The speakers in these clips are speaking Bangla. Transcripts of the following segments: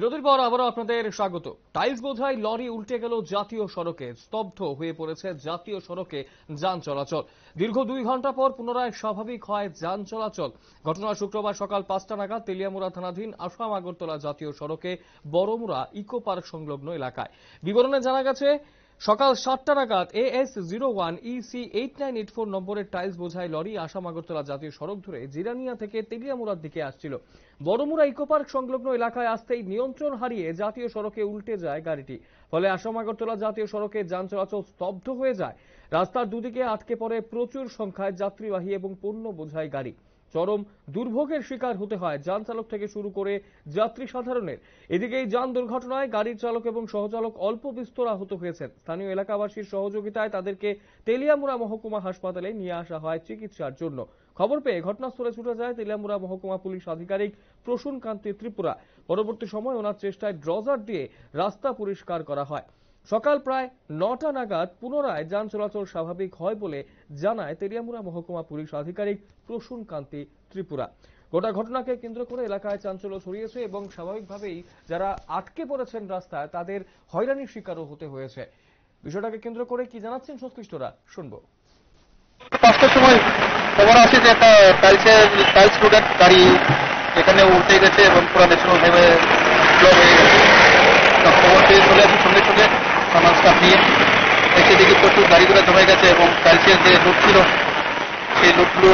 বিরতির পর আবারও আপনাদের স্বাগত টাইলস বোঝাই লরি উল্টে গেল জাতীয় সড়কে স্তব্ধ হয়ে পড়েছে জাতীয় সড়কে যান চলাচল দীর্ঘ দুই ঘন্টা পর পুনরায় স্বাভাবিক হয় যান চলাচল ঘটনা শুক্রবার সকাল পাঁচটা নাগাদ তেলিয়ামুড়া থানাধীন আসাম আগরতলা জাতীয় সড়কে বড়মুড়া ইকো পার্ক সংলগ্ন এলাকায় বিবরণে জানা গেছে সকাল সাতটা নাগাদ A S zero one EC eight nine eight four নম্বরের টাইলস বোঝাই লরি আসাম আগরতলা জাতীয় সড়ক ধরে জিরানিয়া থেকে তেলিয়ামুড়ার দিকে আসছিল বড়মুড়া ইকোপার্ক সংলগ্ন এলাকায় আসতেই নিয়ন্ত্রণ হারিয়ে জাতীয় সড়কে উল্টে যায় গাড়িটি ফলে আসাম আগরতলা জাতীয় সড়কে যান চলাচল স্তব্ধ হয়ে যায় রাস্তার দুদিকে আটকে পড়ে প্রচুর সংখ্যায় যাত্রীবাহী এবং পণ্য বোঝায় গাড়ি চরম দুর্ভোগের শিকার হতে হয় যান চালক থেকে শুরু করে যাত্রী সাধারণের এদিকে এই যান দুর্ঘটনায় গাড়ির চালক এবং সহচালক অল্প বিস্তর আহত হয়েছেন স্থানীয় এলাকাবাসীর সহযোগিতায় তাদেরকে তেলিয়ামুড়া মহকুমা হাসপাতালে নিয়ে আসা হয় চিকিৎসার জন্য খবর পেয়ে ঘটনাস্থলে ছুটে যায় তেলিয়ামুড়া মহকুমা পুলিশ আধিকারিক প্রসূন কান্তি ত্রিপুরা পরবর্তী সময় ওনার চেষ্টায় ড্রজার দিয়ে রাস্তা পরিষ্কার করা হয় সকাল প্রায় নটা নাগাদ পুনরায় যান চলাচল স্বাভাবিক হয় বলে জানায় তেরিয়ামুড়া মহকুমা পুলিশ আধিকারিক প্রসূন কান্তি ত্রিপুরা গোটা ঘটনাকে কেন্দ্র করে এলাকায় চাঞ্চল্য ছড়িয়েছে এবং স্বাভাবিকভাবেই যারা আটকে পড়েছেন রাস্তায় তাদের হয়রানির শিকারও হতে হয়েছে বিষয়টাকে কেন্দ্র করে কি জানাচ্ছেন সংশ্লিষ্টরা শুনবো পাঁচটার সময় খবর আছে যে একটা টাইলসের টাইলস গাড়ি এখানে উঠে গেছে এবং পুরো ন্যাশনাল হাইওয়ে খবর পেয়ে চলে সঙ্গে সঙ্গে প্রচুর গাড়ি গাড়িগুলো জমে গেছে এবং কালকের যে লুট ছিল সেই লুটগুলো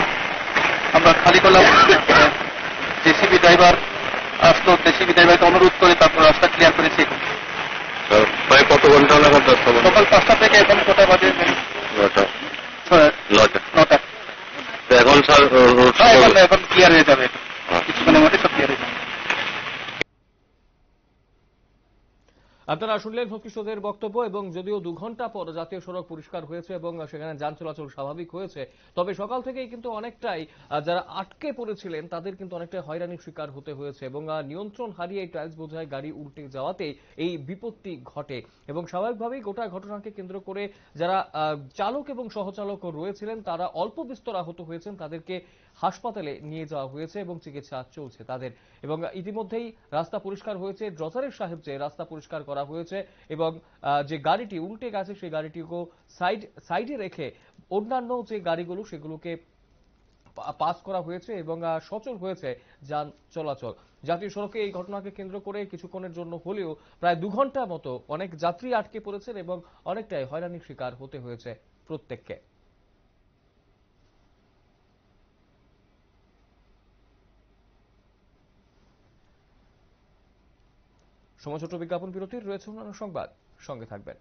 আমরা খালি করলাম জেসিবি ড্রাইভার আসলো জেসিবি ড্রাইভারকে অনুরোধ করে তারপর রাস্তা ক্লিয়ার করেছি প্রায় কত ঘন্টা সকাল পাঁচটা থেকে এখন কটা বাজে নটা নটা এখন স্যার হ্যাঁ, এখন ক্লিয়ার হয়ে যাবে হ্যাঁ। কিছুক্ষণের মধ্যে আপনারা শুনলেন ফকিশোদের বক্তব্য এবং যদিও দু ঘন্টা পর জাতীয় সড়ক পরিষ্কার হয়েছে এবং সেখানে যান চলাচল স্বাভাবিক হয়েছে তবে সকাল থেকেই কিন্তু অনেকটাই যারা আটকে পড়েছিলেন তাদের কিন্তু অনেকটাই হয়রানির শিকার হতে হয়েছে এবং নিয়ন্ত্রণ হারিয়ে টাইলস বোঝায় গাড়ি উল্টে যাওয়াতে এই বিপত্তি ঘটে এবং স্বাভাবিকভাবেই গোটা ঘটনাকে কেন্দ্র করে যারা চালক এবং সহচালক রয়েছিলেন তারা অল্প বিস্তর আহত হয়েছেন তাদেরকে হাসপাতালে নিয়ে যাওয়া হয়েছে এবং চিকিৎসা চলছে তাদের এবং ইতিমধ্যেই রাস্তা পরিষ্কার হয়েছে ড্রজারের সাহেব যে রাস্তা পরিষ্কার করা হয়েছে এবং যে গাড়িটি উল্টে গেছে সেই গাড়িটিকেও সাইড সাইডে রেখে অন্যান্য যে গাড়িগুলো সেগুলোকে পাস করা হয়েছে এবং সচল হয়েছে যান চলাচল জাতীয় সড়কে এই ঘটনাকে কেন্দ্র করে কিছুক্ষণের জন্য হলেও প্রায় দু ঘন্টা মতো অনেক যাত্রী আটকে পড়েছেন এবং অনেকটাই হয়রানির শিকার হতে হয়েছে প্রত্যেককে সময় ছোট বিজ্ঞাপন বিরতির রয়েছে অন্যান্য সংবাদ সঙ্গে থাকবেন